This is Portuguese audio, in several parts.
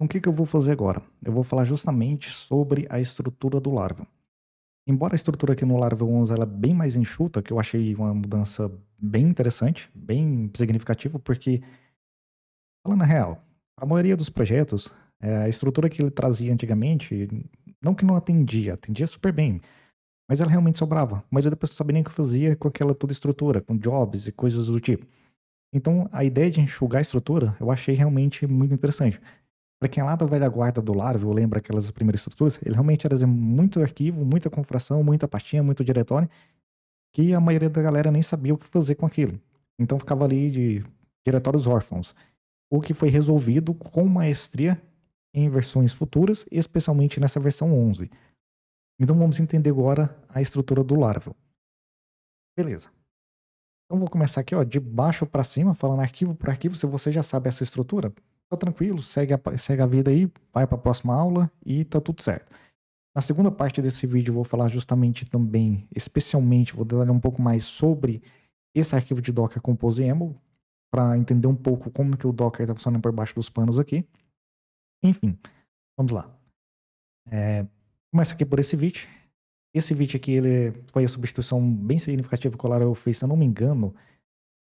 Então, o que, que eu vou fazer agora? Eu vou falar justamente sobre a estrutura do larva. Embora a estrutura aqui no Laravel 11 ela é bem mais enxuta, que eu achei uma mudança bem interessante, bem significativa, porque, falando na real, a maioria dos projetos, é, a estrutura que ele trazia antigamente, não que não atendia, atendia super bem, mas ela realmente sobrava. Mas eu depois não sabia nem o que fazia com aquela toda estrutura, com jobs e coisas do tipo. Então, a ideia de enxugar a estrutura eu achei realmente muito interessante. Para quem é lá da velha guarda do Laravel lembra aquelas primeiras estruturas, ele realmente era assim, muito arquivo, muita confração, muita pastinha, muito diretório, que a maioria da galera nem sabia o que fazer com aquilo. Então ficava ali de diretórios órfãos. O que foi resolvido com maestria em versões futuras, especialmente nessa versão 11. Então vamos entender agora a estrutura do Laravel. Beleza. Então vou começar aqui, ó, de baixo para cima, falando arquivo por arquivo, se você já sabe essa estrutura, Tá tranquilo, segue a, segue a vida aí, vai para a próxima aula e tá tudo certo. Na segunda parte desse vídeo eu vou falar justamente também, especialmente, vou detalhar um pouco mais sobre esse arquivo de Docker Compose YAML, para entender um pouco como que o Docker está funcionando por baixo dos panos aqui. Enfim, vamos lá. É, começa aqui por esse vídeo. Esse vídeo aqui ele foi a substituição bem significativa que o Laravel fez, se eu não me engano,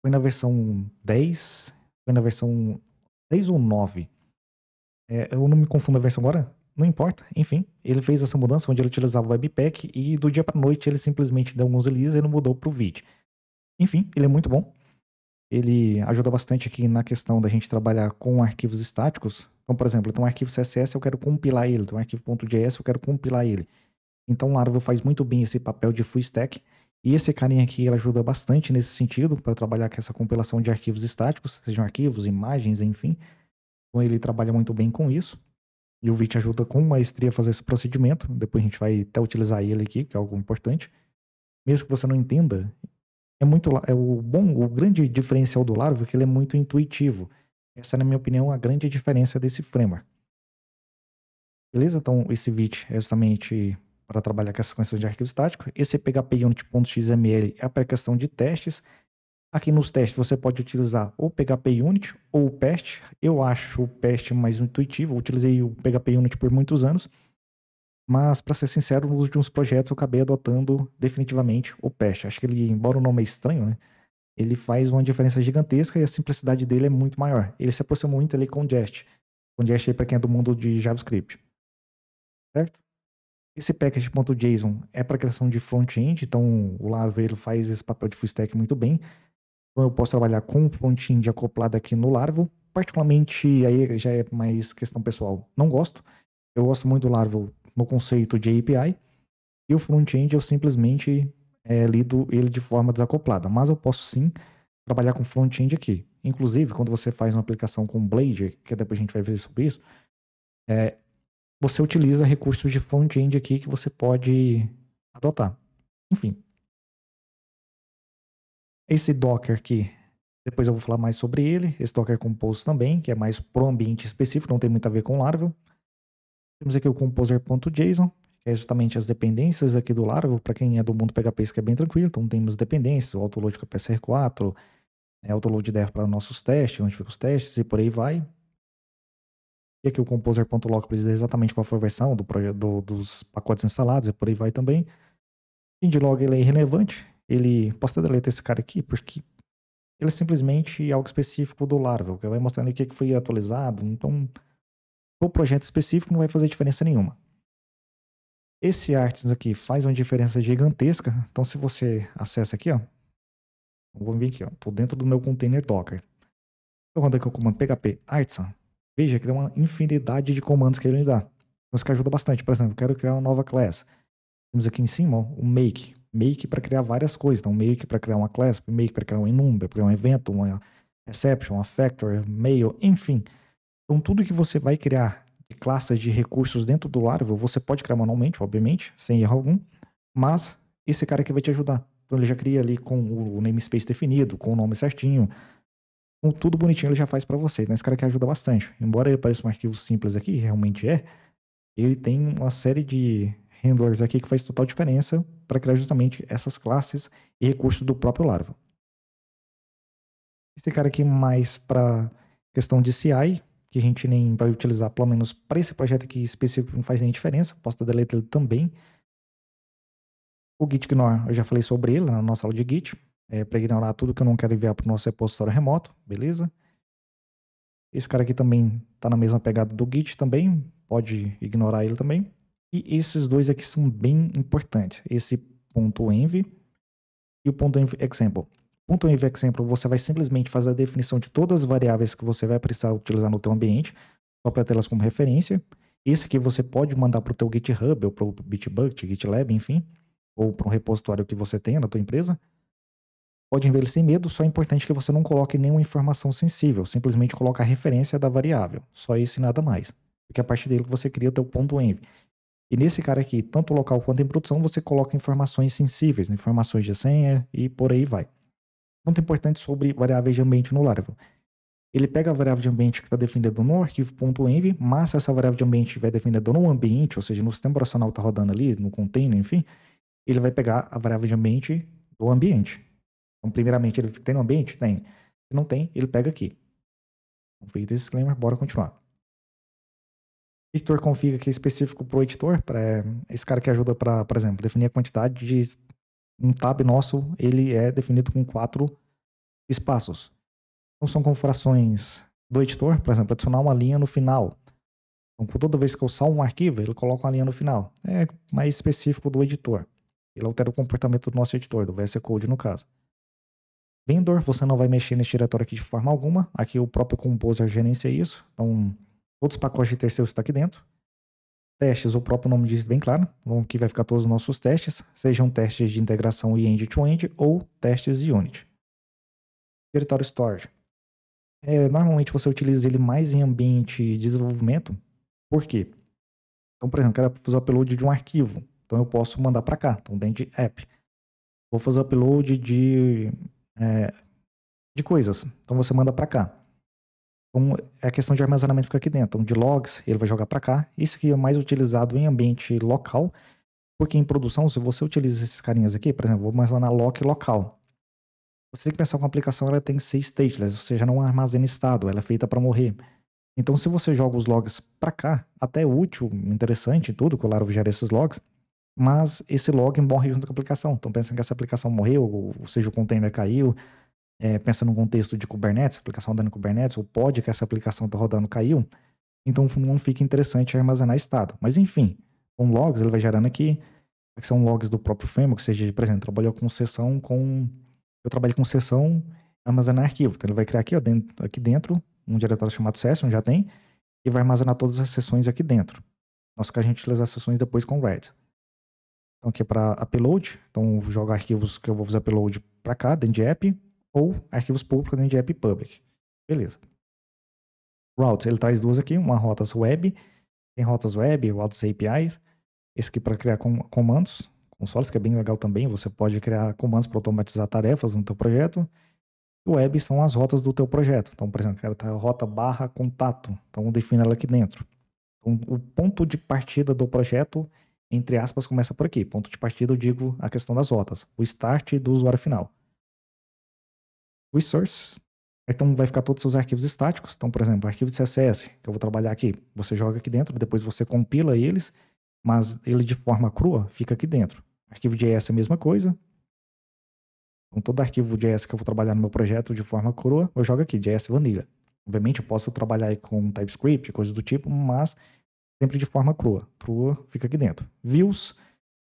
foi na versão 10, foi na versão 10 ou 9. É, eu não me confundo a versão agora, não importa. Enfim, ele fez essa mudança onde ele utilizava o Webpack e do dia para noite ele simplesmente deu alguns releases e não mudou para o VID. Enfim, ele é muito bom. Ele ajuda bastante aqui na questão da gente trabalhar com arquivos estáticos. Então, por exemplo, tem um arquivo CSS, eu quero compilar ele. Tem um arquivo .js, eu quero compilar ele. Então, o Laravel faz muito bem esse papel de full stack e esse carinha aqui ele ajuda bastante nesse sentido para trabalhar com essa compilação de arquivos estáticos, sejam arquivos, imagens, enfim. Então ele trabalha muito bem com isso. E o VIT ajuda com maestria a fazer esse procedimento. Depois a gente vai até utilizar ele aqui, que é algo importante. Mesmo que você não entenda, é muito é o bom, o grande diferencial do Laravel é que ele é muito intuitivo. Essa, é, na minha opinião, a grande diferença desse framework. Beleza? Então, esse VIT é justamente para trabalhar com essas condições de arquivo estático. Esse PHP é para questão de testes. Aqui nos testes você pode utilizar o PHP Unit ou o PEST. Eu acho o PEST mais intuitivo, eu utilizei o PHP Unit por muitos anos, mas para ser sincero, nos últimos projetos eu acabei adotando definitivamente o PEST. Acho que ele, embora o nome é estranho, né? ele faz uma diferença gigantesca e a simplicidade dele é muito maior. Ele se aproxima muito ali com o Jest. O Jest para quem é do mundo de JavaScript. Certo? Esse package.json é para criação de front-end, então o Laravel faz esse papel de full stack muito bem. Então eu posso trabalhar com front-end acoplado aqui no Laravel. Particularmente, aí já é mais questão pessoal, não gosto. Eu gosto muito do Laravel no conceito de API. E o front-end eu simplesmente é, lido ele de forma desacoplada. Mas eu posso sim trabalhar com front-end aqui. Inclusive, quando você faz uma aplicação com Blade, que depois a gente vai ver sobre isso, é, você utiliza recursos de front-end aqui que você pode adotar. Enfim. Esse Docker aqui, depois eu vou falar mais sobre ele. Esse Docker Compose também, que é mais para o ambiente específico, não tem muito a ver com Laravel. Temos aqui o composer.json, que é justamente as dependências aqui do Laravel. Para quem é do mundo PHP, isso é bem tranquilo. Então temos dependências, o autoload com a PSR4, é, né, autoload dev para nossos testes, onde ficam os testes e por aí vai e aqui é o composer.local precisa exatamente qual foi a versão do, do, dos pacotes instalados e por aí vai também. Indlog ele é irrelevante, ele posso até deletar esse cara aqui porque ele é simplesmente algo específico do Laravel, que vai mostrando o que é foi atualizado, então o projeto específico não vai fazer diferença nenhuma. Esse artisan aqui faz uma diferença gigantesca, então se você acessa aqui, ó, vou vir aqui, ó, tô dentro do meu container Docker. Então, é eu rodo aqui o comando php artisan, Veja que tem uma infinidade de comandos que ele me dá. Então, isso que ajuda bastante. Por exemplo, eu quero criar uma nova class. Temos aqui em cima ó, o make. Make para criar várias coisas. Então, make para criar uma class, make para criar um enumber, para criar um evento, uma exception, uma factor, mail, enfim. Então, tudo que você vai criar de classes de recursos dentro do Laravel, você pode criar manualmente, obviamente, sem erro algum, mas esse cara aqui vai te ajudar. Então, ele já cria ali com o namespace definido, com o nome certinho, com tudo bonitinho ele já faz para vocês, né? Esse cara que ajuda bastante. Embora ele pareça um arquivo simples aqui, realmente é, ele tem uma série de handlers aqui que faz total diferença para criar justamente essas classes e recursos do próprio larva. Esse cara aqui mais para questão de CI, que a gente nem vai utilizar, pelo menos para esse projeto aqui específico não faz nem diferença, posso deletar ele também. O Gitignore, eu já falei sobre ele na nossa aula de Git é, para ignorar tudo que eu não quero enviar para o nosso repositório remoto, beleza? Esse cara aqui também está na mesma pegada do Git também, pode ignorar ele também. E esses dois aqui são bem importantes, esse ponto .env e o ponto .env example. Ponto .env example você vai simplesmente fazer a definição de todas as variáveis que você vai precisar utilizar no teu ambiente, só para tê-las como referência. Esse aqui você pode mandar para o teu GitHub ou para o Bitbucket, GitLab, enfim, ou para um repositório que você tenha na tua empresa pode envelhecer medo, só é importante que você não coloque nenhuma informação sensível, simplesmente coloque a referência da variável, só isso e nada mais. Porque é a partir dele que você cria o teu ponto env. E nesse cara aqui, tanto local quanto em produção, você coloca informações sensíveis, né, informações de senha e por aí vai. Ponto importante sobre variáveis de ambiente no Laravel. Ele pega a variável de ambiente que está definida no arquivo.env, mas se essa variável de ambiente estiver definida no ambiente, ou seja, no sistema operacional está rodando ali, no container, enfim, ele vai pegar a variável de ambiente do ambiente. Então, primeiramente, ele tem no ambiente? Tem. Se não tem, ele pega aqui. Então, esse disclaimer, bora continuar. Editor config aqui específico para o editor, para esse cara que ajuda para, por exemplo, definir a quantidade de um tab nosso, ele é definido com quatro espaços. Então são configurações do editor, por exemplo, adicionar uma linha no final. Então, toda vez que eu salvo um arquivo, ele coloca uma linha no final. É mais específico do editor. Ele altera o comportamento do nosso editor, do VS Code no caso vendor, você não vai mexer nesse diretório aqui de forma alguma. Aqui o próprio Composer gerencia isso. Então, todos os pacotes de terceiros estão aqui dentro. Testes, o próprio nome diz bem claro. Então, aqui vai ficar todos os nossos testes, sejam testes de integração e end-to-end ou testes e unit. Diretório Storage. É, normalmente você utiliza ele mais em ambiente de desenvolvimento. Por quê? Então, por exemplo, eu quero fazer o upload de um arquivo. Então, eu posso mandar para cá, então dentro de app. Vou fazer o upload de é, de coisas. Então você manda para cá. Então a é questão de armazenamento fica aqui dentro. Então de logs ele vai jogar para cá. Isso aqui é mais utilizado em ambiente local, porque em produção, se você utiliza esses carinhas aqui, por exemplo, vou armazenar lock local. Você tem que pensar que uma aplicação ela tem que ser stateless, ou seja, não armazena estado, ela é feita para morrer. Então, se você joga os logs para cá, até útil, interessante tudo, que o Laravel gera esses logs, mas esse log morre junto com a aplicação. Então, pensando que essa aplicação morreu, ou seja, o container caiu, é, pensa no contexto de Kubernetes, aplicação andando em Kubernetes, ou pode que essa aplicação está rodando caiu, então não fica interessante armazenar estado. Mas, enfim, com logs, ele vai gerando aqui, que são logs do próprio framework, seja, por exemplo, trabalhou com sessão com... Eu trabalho com sessão armazenar arquivo. Então, ele vai criar aqui, ó, dentro, aqui dentro um diretório chamado session, já tem, e vai armazenar todas as sessões aqui dentro. Nós que a gente utiliza as sessões depois com o Red. Então aqui é para upload, então jogo arquivos que eu vou fazer upload para cá, dentro de app, ou arquivos públicos dentro de app public. Beleza. Routes, ele traz duas aqui, uma rotas web, tem rotas web, routes APIs, esse aqui para criar com, comandos, consoles, que é bem legal também, você pode criar comandos para automatizar tarefas no teu projeto. E web são as rotas do teu projeto. Então, por exemplo, eu quero ter a rota barra contato, então defina ela aqui dentro. Então, o ponto de partida do projeto é entre aspas, começa por aqui. Ponto de partida, eu digo a questão das rotas. O start do usuário final. Resource. Então, vai ficar todos os seus arquivos estáticos. Então, por exemplo, arquivo de CSS, que eu vou trabalhar aqui. Você joga aqui dentro, depois você compila eles, mas ele de forma crua fica aqui dentro. Arquivo de JS é a mesma coisa. Então, todo arquivo de JS que eu vou trabalhar no meu projeto de forma crua, eu jogo aqui, JS Vanilla. Obviamente, eu posso trabalhar aí com TypeScript, coisas do tipo, mas sempre de forma crua. Crua fica aqui dentro. Views,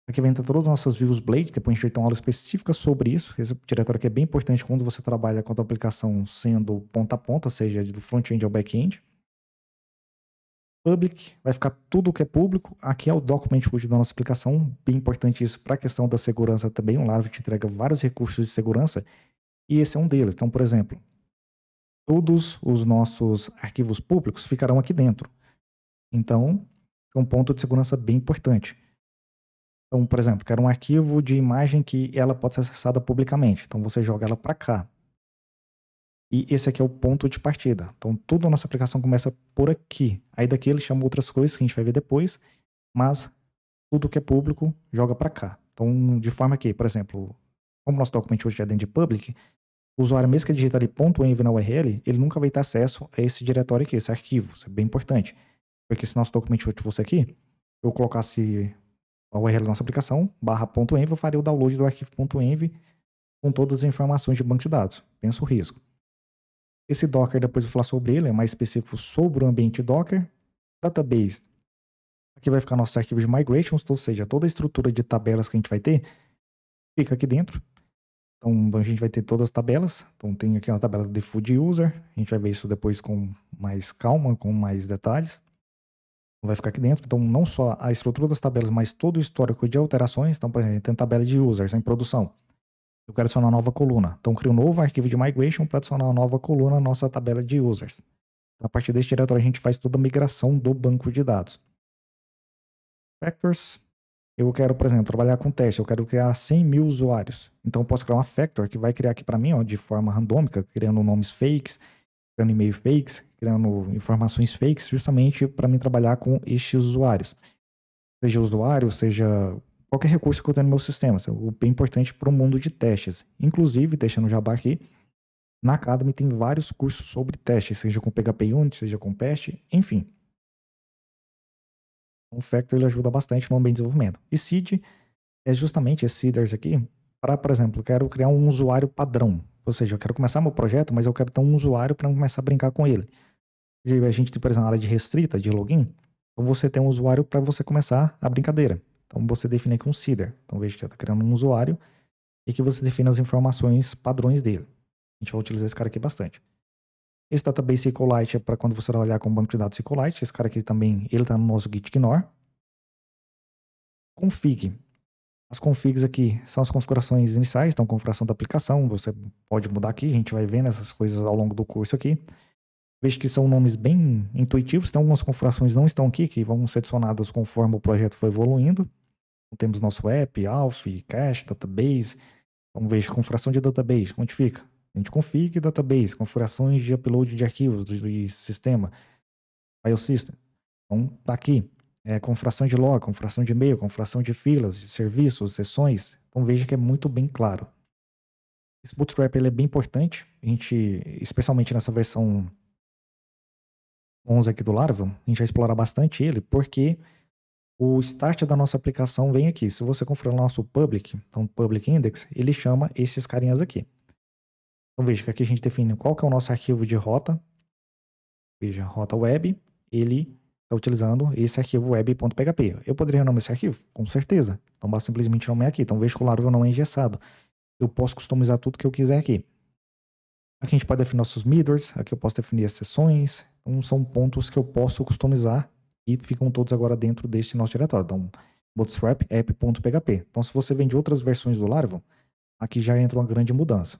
aqui vai entrar todas as nossas views Blade, depois a gente vai ter uma aula específica sobre isso. Esse diretório aqui é bem importante quando você trabalha com a tua aplicação sendo ponta a ponta, seja do front-end ao back-end. Public, vai ficar tudo o que é público. Aqui é o document root da nossa aplicação, bem importante isso para a questão da segurança também. O Laravel te entrega vários recursos de segurança e esse é um deles. Então, por exemplo, todos os nossos arquivos públicos ficarão aqui dentro. Então, é um ponto de segurança bem importante. Então, por exemplo, quero um arquivo de imagem que ela pode ser acessada publicamente. Então, você joga ela para cá. E esse aqui é o ponto de partida. Então, toda a nossa aplicação começa por aqui. Aí daqui ele chama outras coisas que a gente vai ver depois, mas tudo que é público joga para cá. Então, de forma que, por exemplo, como nosso documento hoje é dentro de public, o usuário mesmo que digitar ali .env na URL, ele nunca vai ter acesso a esse diretório aqui, esse arquivo. Isso é bem importante. Porque se nosso documento fosse aqui, eu colocasse a URL da nossa aplicação, env, eu faria o download do arquivo.env com todas as informações de banco de dados. Pensa o risco. Esse Docker, depois eu vou falar sobre ele, é mais específico sobre o ambiente Docker. Database. Aqui vai ficar nosso arquivo de migrations, ou seja, toda a estrutura de tabelas que a gente vai ter fica aqui dentro. Então, a gente vai ter todas as tabelas. Então, tem aqui uma tabela de default user. A gente vai ver isso depois com mais calma, com mais detalhes vai ficar aqui dentro. Então, não só a estrutura das tabelas, mas todo o histórico de alterações. Então, por exemplo, tem tabela de users em produção. Eu quero adicionar uma nova coluna. Então, crio um novo arquivo de migration para adicionar uma nova coluna à nossa tabela de users. Então, a partir desse diretório, a gente faz toda a migração do banco de dados. Factors. Eu quero, por exemplo, trabalhar com teste. Eu quero criar 100 mil usuários. Então, eu posso criar uma factor que vai criar aqui para mim, ó, de forma randômica, criando nomes fakes, criando e-mail fakes, criando informações fakes, justamente para mim trabalhar com estes usuários. Seja usuário, seja qualquer recurso que eu tenho no meu sistema. Isso é bem importante para o mundo de testes. Inclusive, deixando o jabá aqui, na Academy tem vários cursos sobre testes, seja com PHP Unit, seja com Pest, enfim. O Factor ele ajuda bastante no ambiente de desenvolvimento. E seed é justamente esses é seeders aqui, para, por exemplo, quero criar um usuário padrão. Ou seja, eu quero começar meu projeto, mas eu quero ter um usuário para começar a brincar com ele. E a gente tem, por exemplo, a área de restrita, de login. Então você tem um usuário para você começar a brincadeira. Então você define aqui um seeder. Então veja que está criando um usuário e que você define as informações padrões dele. A gente vai utilizar esse cara aqui bastante. Esse database SQLite é para quando você trabalhar com o banco de dados SQLite. Esse cara aqui também, ele está no nosso Gitignore. Config. As configs aqui são as configurações iniciais, então configuração da aplicação, você pode mudar aqui, a gente vai vendo essas coisas ao longo do curso aqui. Veja que são nomes bem intuitivos, tem então algumas configurações não estão aqui, que vão ser adicionadas conforme o projeto for evoluindo. temos nosso app, alf, cache, database. Então veja, configuração de database, onde fica? A gente config database, configurações de upload de arquivos do, do sistema, file system. Então tá aqui é, com fração de log, com fração de e-mail, com fração de filas, de serviços, sessões. Então veja que é muito bem claro. Esse bootstrap ele é bem importante, a gente, especialmente nessa versão 11 aqui do Laravel, a gente vai explorar bastante ele, porque o start da nossa aplicação vem aqui. Se você conferir o nosso public, então public index, ele chama esses carinhas aqui. Então veja que aqui a gente define qual que é o nosso arquivo de rota. Veja, rota web, ele está utilizando esse arquivo web.php. Eu poderia renomear esse arquivo? Com certeza. Então basta simplesmente renomear aqui. Então veja que o Laravel não é engessado. Eu posso customizar tudo que eu quiser aqui. Aqui a gente pode definir nossos middlers, aqui eu posso definir as sessões. Então são pontos que eu posso customizar e ficam todos agora dentro deste nosso diretório. Então, bootstrap app.php. Então se você vende outras versões do Laravel, aqui já entra uma grande mudança.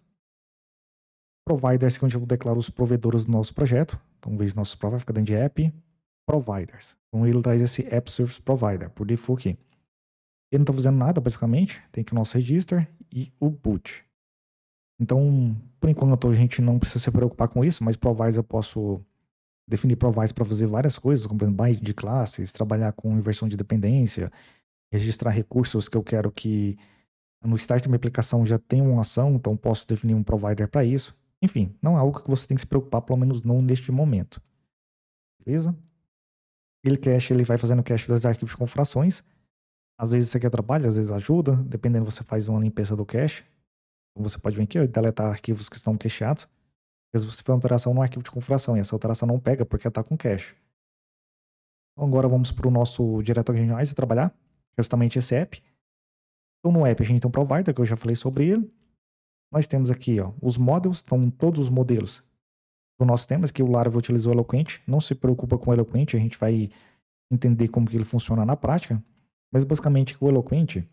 Providers que é onde eu declaro os provedores do nosso projeto. Então veja nossos providers, fica dentro de app, providers. Então ele traz esse app service provider por default aqui. Ele não está fazendo nada basicamente, tem que o nosso register e o boot. Então, por enquanto a gente não precisa se preocupar com isso, mas providers eu posso definir providers para fazer várias coisas, como byte de classes, trabalhar com inversão de dependência, registrar recursos que eu quero que no start da minha aplicação já tenha uma ação, então posso definir um provider para isso. Enfim, não é algo que você tem que se preocupar, pelo menos não neste momento. Beleza? Ele cache, ele vai fazendo cache dos arquivos com frações. Às vezes isso aqui atrapalha, às vezes ajuda, dependendo você faz uma limpeza do cache. Então, você pode vir aqui e deletar arquivos que estão cacheados. Às vezes você faz uma alteração no arquivo de configuração e essa alteração não pega porque está com cache. Então agora vamos para o nosso diretório de e trabalhar, é justamente esse app. Então no app a gente tem um provider, que eu já falei sobre ele. Nós temos aqui ó, os models, estão todos os modelos para o nosso tema, que o Laravel utilizou eloquente. Não se preocupa com o eloquente, a gente vai entender como que ele funciona na prática. Mas basicamente o eloquente,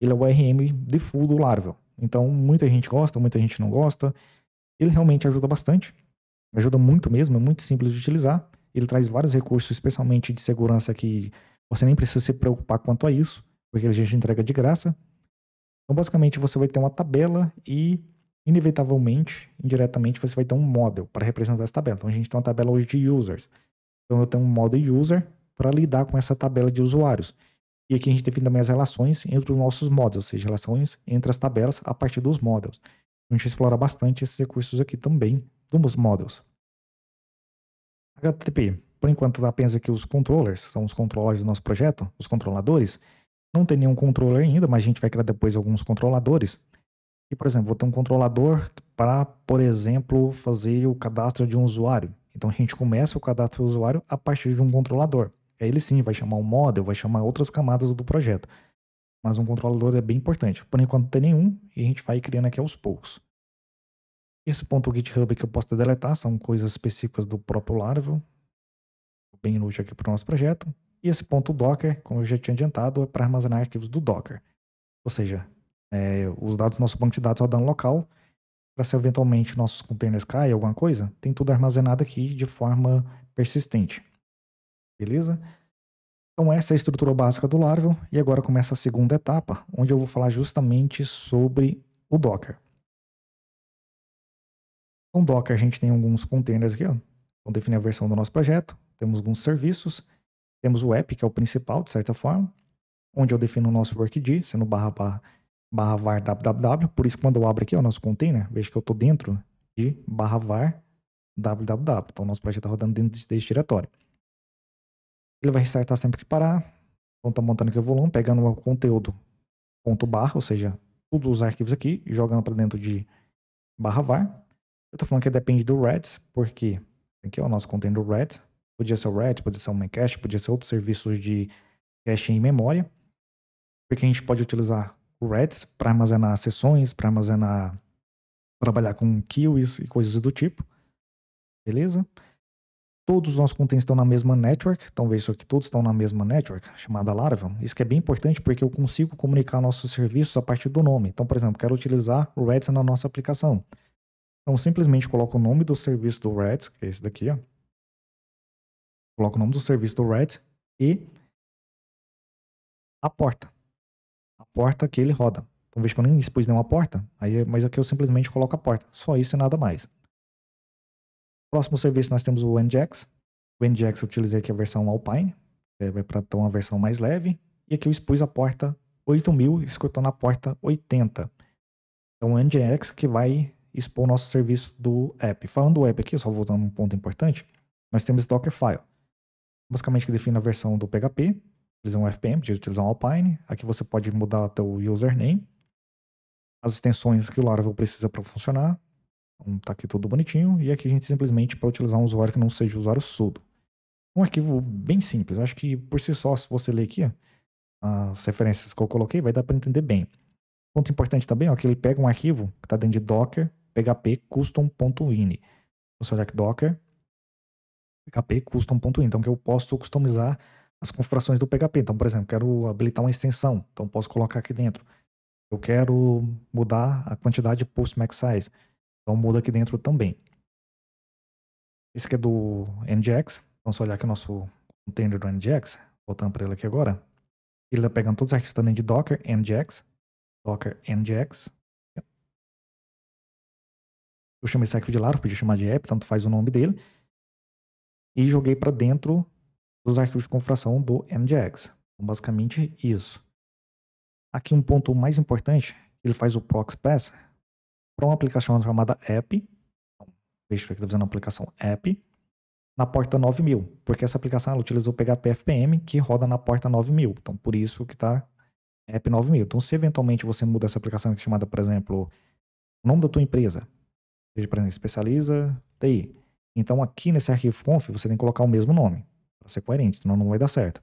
ele é o RM de do Laravel. Então muita gente gosta, muita gente não gosta. Ele realmente ajuda bastante, ajuda muito mesmo, é muito simples de utilizar. Ele traz vários recursos, especialmente de segurança, que você nem precisa se preocupar quanto a isso, porque a gente entrega de graça. Então basicamente você vai ter uma tabela e inevitavelmente, indiretamente, você vai ter um model para representar essa tabela. Então, a gente tem uma tabela hoje de users. Então, eu tenho um model user para lidar com essa tabela de usuários. E aqui a gente define também as relações entre os nossos models, ou seja, relações entre as tabelas a partir dos models. A gente explora bastante esses recursos aqui também dos models. HTTP, por enquanto, tá apenas aqui os controllers, são os controllers do nosso projeto, os controladores. Não tem nenhum controller ainda, mas a gente vai criar depois alguns controladores. E, por exemplo, vou ter um controlador para, por exemplo, fazer o cadastro de um usuário. Então a gente começa o cadastro do usuário a partir de um controlador. Aí ele sim vai chamar um model, vai chamar outras camadas do projeto. Mas um controlador é bem importante. Por enquanto não tem nenhum e a gente vai criando aqui aos poucos. Esse ponto GitHub que eu posso deletar são coisas específicas do próprio Laravel, bem inútil aqui para o nosso projeto. E esse ponto Docker, como eu já tinha adiantado, é para armazenar arquivos do Docker. Ou seja, é, os dados do nosso banco de dados rodando local, para se eventualmente nossos containers caem, alguma coisa, tem tudo armazenado aqui de forma persistente. Beleza? Então essa é a estrutura básica do Laravel e agora começa a segunda etapa, onde eu vou falar justamente sobre o Docker. Então Docker a gente tem alguns containers aqui, ó. Vamos definir a versão do nosso projeto, temos alguns serviços, temos o app que é o principal de certa forma, onde eu defino o nosso workd, sendo barra barra barra var www, por isso que quando eu abro aqui ó, o nosso container, veja que eu estou dentro de barra var www, então o nosso projeto está rodando dentro desse diretório. Ele vai restartar sempre que parar, então está montando aqui o volume, pegando o conteúdo ponto barra, ou seja, todos os arquivos aqui, jogando para dentro de barra var. Eu estou falando que depende do REDS, porque aqui é o nosso container do REDS, podia ser o RED, podia ser o Memcache, podia ser outros serviços de cache em memória, porque a gente pode utilizar o Reds para armazenar sessões, para armazenar trabalhar com queues e coisas do tipo. Beleza? Todos os nossos contentes estão na mesma network, então veja que todos estão na mesma network, chamada Laravel. Isso que é bem importante porque eu consigo comunicar nossos serviços a partir do nome. Então, por exemplo, quero utilizar o Reds na nossa aplicação. Então, simplesmente coloco o nome do serviço do Reds, que é esse daqui, ó. Coloco o nome do serviço do Reds e a porta a porta que ele roda. Então veja que eu nem expus nenhuma porta, aí, mas aqui eu simplesmente coloco a porta. Só isso e nada mais. Próximo serviço nós temos o Nginx. O Nginx eu utilizei aqui a versão Alpine, é, vai para então uma versão mais leve. E aqui eu expus a porta 8000, escutando a porta 80. Então o Nginx que vai expor o nosso serviço do app. Falando do app aqui, só voltando um ponto importante, nós temos Dockerfile. Basicamente que define a versão do PHP utilizar um FPM, podia utilizar um Alpine. Aqui você pode mudar até o username. As extensões que o Laravel precisa para funcionar. Então, tá aqui tudo bonitinho. E aqui a gente simplesmente para utilizar um usuário que não seja usuário sudo. Um arquivo bem simples. Acho que por si só, se você ler aqui as referências que eu coloquei, vai dar para entender bem. Ponto importante também ó, que ele pega um arquivo que está dentro de docker php custom.ini. Você olhar aqui docker php custom.ini. Então que eu posso customizar as configurações do PHP. Então, por exemplo, quero habilitar uma extensão, então posso colocar aqui dentro. Eu quero mudar a quantidade de post max size, então muda aqui dentro também. Esse aqui é do NGX, então se olhar aqui o nosso container do NGX, voltando para ele aqui agora, ele está pegando todos os arquivos tá dentro de Docker NGX, Docker NGX. Eu chamei esse arquivo de Laravel, podia chamar de app, tanto faz o nome dele. E joguei para dentro dos arquivos de configuração do MDX. Então, basicamente isso. Aqui um ponto mais importante, ele faz o proxy pass para uma aplicação chamada app. Então, veja que está fazendo a aplicação app na porta 9000, porque essa aplicação ela utiliza o PHP FPM que roda na porta 9000. Então por isso que está app 9000. Então se eventualmente você muda essa aplicação que é chamada, por exemplo, o nome da tua empresa, seja por exemplo, especializa TI. Então aqui nesse arquivo conf você tem que colocar o mesmo nome ser coerente, senão não vai dar certo.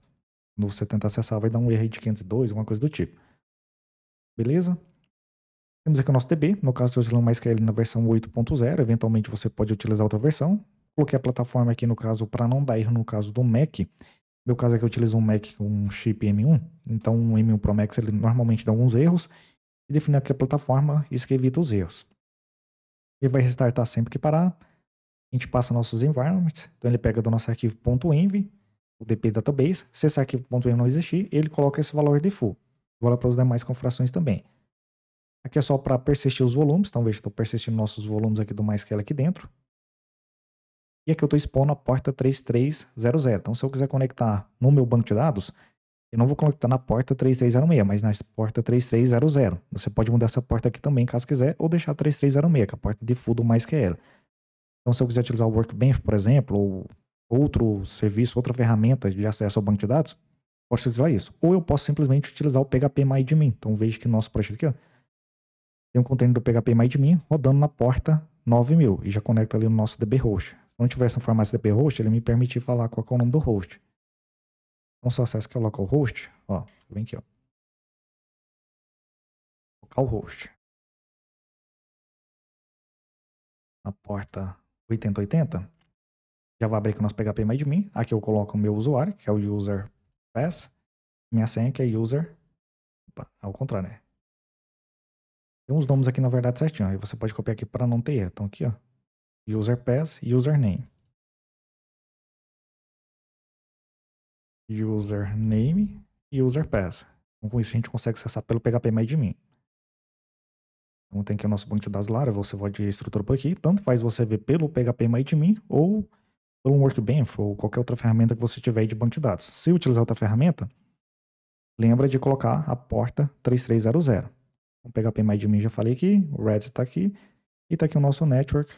Quando você tentar acessar, vai dar um erro de 502, alguma coisa do tipo. Beleza? Temos aqui o nosso DB, no caso estou utilizando MySQL na versão 8.0, eventualmente você pode utilizar outra versão. Coloquei a plataforma aqui no caso para não dar erro no caso do Mac. Meu caso é que eu utilizo um Mac com um chip M1, então o M1 Pro Max ele normalmente dá alguns erros. E definir aqui a plataforma, isso que evita os erros. Ele vai restartar sempre que parar. A gente passa nossos environments, então ele pega do nosso arquivo .env, o DP database, se esse arquivo.m não existir, ele coloca esse valor de full. Agora para os demais configurações também. Aqui é só para persistir os volumes, então veja, estou persistindo nossos volumes aqui do MySQL aqui dentro. E aqui eu estou expondo a porta 3300. Então se eu quiser conectar no meu banco de dados, eu não vou conectar na porta 3306, mas na porta 3300. Você pode mudar essa porta aqui também, caso quiser, ou deixar 3306, que é a porta de full do MySQL. Então se eu quiser utilizar o Workbench, por exemplo, ou outro serviço, outra ferramenta de acesso ao banco de dados, posso utilizar isso. Ou eu posso simplesmente utilizar o PHP MyAdmin. Então veja que nosso projeto aqui ó, tem um container do PHP MyAdmin rodando na porta 9000 e já conecta ali no nosso DB host. Se não tivesse um formato host ele me permitir falar qual é o nome do host. Então se eu acesso aqui o localhost, ó, vem aqui, ó. Localhost. Na porta 8080, já vai abrir aqui o nosso PHP mim Aqui eu coloco o meu usuário, que é o user pass. Minha senha, que é user... Opa, ao contrário, né? Tem uns nomes aqui, na verdade, certinho. Aí você pode copiar aqui para não ter erro. Então aqui, ó. User pass, username. Username e user pass. Então, com isso a gente consegue acessar pelo PHP mim Então tem aqui o nosso banco de dados Laravel, você pode estrutura por aqui, tanto faz você ver pelo PHP mim ou pelo um Workbench ou qualquer outra ferramenta que você tiver de banco de dados. Se utilizar outra ferramenta, lembra de colocar a porta 3300. O PHP MyAdmin já falei aqui, o Red está aqui, e está aqui o nosso network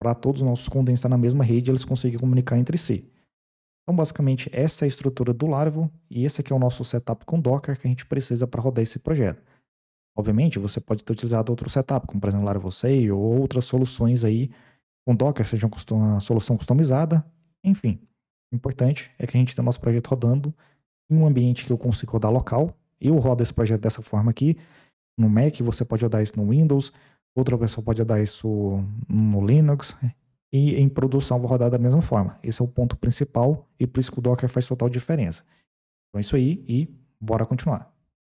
para todos os nossos condensos estar tá na mesma rede eles conseguem comunicar entre si. Então, basicamente, essa é a estrutura do Laravel e esse aqui é o nosso setup com Docker que a gente precisa para rodar esse projeto. Obviamente, você pode ter utilizado outro setup, como por exemplo Laravel Sei ou outras soluções aí com Docker seja uma solução customizada. Enfim, o importante é que a gente tenha nosso projeto rodando em um ambiente que eu consigo rodar local. Eu rodo esse projeto dessa forma aqui. No Mac, você pode rodar isso no Windows, outra pessoa pode rodar isso no Linux. E em produção vou rodar da mesma forma. Esse é o ponto principal e por isso que o Docker faz total diferença. Então é isso aí e bora continuar.